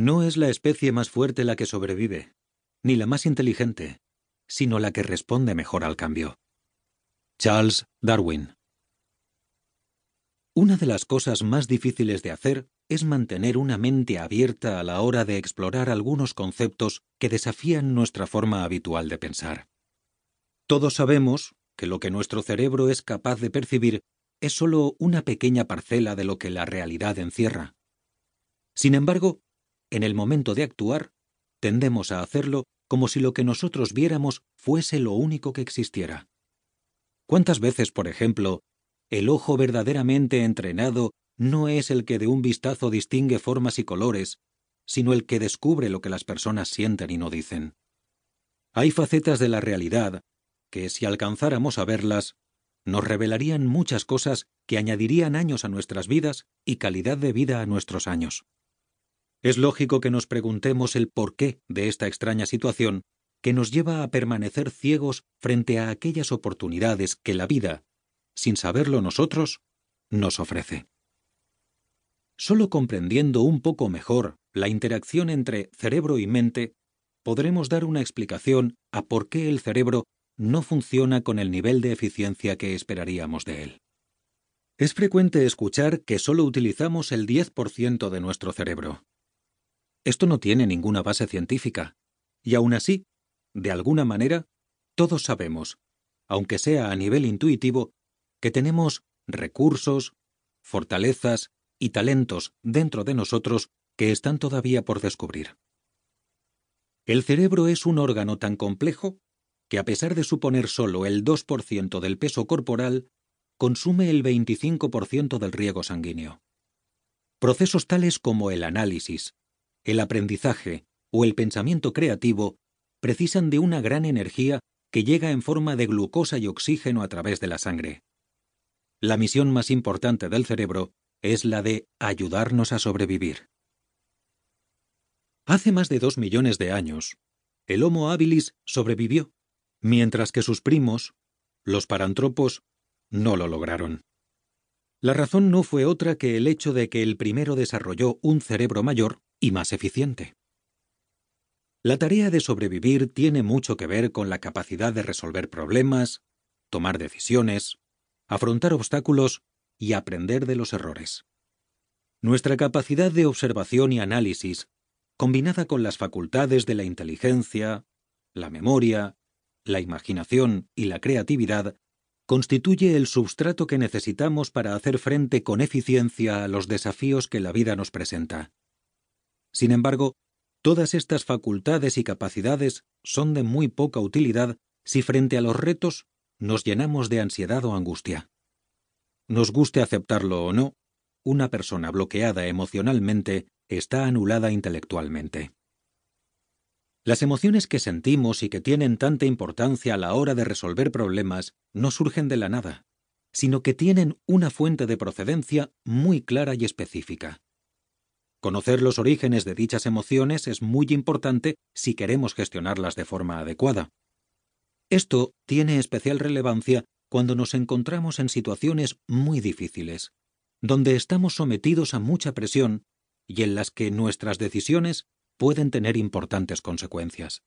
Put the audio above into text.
No es la especie más fuerte la que sobrevive, ni la más inteligente, sino la que responde mejor al cambio. Charles Darwin Una de las cosas más difíciles de hacer es mantener una mente abierta a la hora de explorar algunos conceptos que desafían nuestra forma habitual de pensar. Todos sabemos que lo que nuestro cerebro es capaz de percibir es solo una pequeña parcela de lo que la realidad encierra. Sin embargo, en el momento de actuar, tendemos a hacerlo como si lo que nosotros viéramos fuese lo único que existiera. ¿Cuántas veces, por ejemplo, el ojo verdaderamente entrenado no es el que de un vistazo distingue formas y colores, sino el que descubre lo que las personas sienten y no dicen? Hay facetas de la realidad que, si alcanzáramos a verlas, nos revelarían muchas cosas que añadirían años a nuestras vidas y calidad de vida a nuestros años. Es lógico que nos preguntemos el porqué de esta extraña situación que nos lleva a permanecer ciegos frente a aquellas oportunidades que la vida, sin saberlo nosotros, nos ofrece. Solo comprendiendo un poco mejor la interacción entre cerebro y mente, podremos dar una explicación a por qué el cerebro no funciona con el nivel de eficiencia que esperaríamos de él. Es frecuente escuchar que solo utilizamos el 10% de nuestro cerebro. Esto no tiene ninguna base científica. Y aún así, de alguna manera, todos sabemos, aunque sea a nivel intuitivo, que tenemos recursos, fortalezas y talentos dentro de nosotros que están todavía por descubrir. El cerebro es un órgano tan complejo que a pesar de suponer solo el 2% del peso corporal, consume el 25% del riego sanguíneo. Procesos tales como el análisis, el aprendizaje o el pensamiento creativo precisan de una gran energía que llega en forma de glucosa y oxígeno a través de la sangre. La misión más importante del cerebro es la de ayudarnos a sobrevivir. Hace más de dos millones de años, el Homo habilis sobrevivió, mientras que sus primos, los parantropos, no lo lograron. La razón no fue otra que el hecho de que el primero desarrolló un cerebro mayor y más eficiente. La tarea de sobrevivir tiene mucho que ver con la capacidad de resolver problemas, tomar decisiones, afrontar obstáculos y aprender de los errores. Nuestra capacidad de observación y análisis, combinada con las facultades de la inteligencia, la memoria, la imaginación y la creatividad, constituye el substrato que necesitamos para hacer frente con eficiencia a los desafíos que la vida nos presenta. Sin embargo, todas estas facultades y capacidades son de muy poca utilidad si frente a los retos nos llenamos de ansiedad o angustia. Nos guste aceptarlo o no, una persona bloqueada emocionalmente está anulada intelectualmente. Las emociones que sentimos y que tienen tanta importancia a la hora de resolver problemas no surgen de la nada, sino que tienen una fuente de procedencia muy clara y específica. Conocer los orígenes de dichas emociones es muy importante si queremos gestionarlas de forma adecuada. Esto tiene especial relevancia cuando nos encontramos en situaciones muy difíciles, donde estamos sometidos a mucha presión y en las que nuestras decisiones pueden tener importantes consecuencias.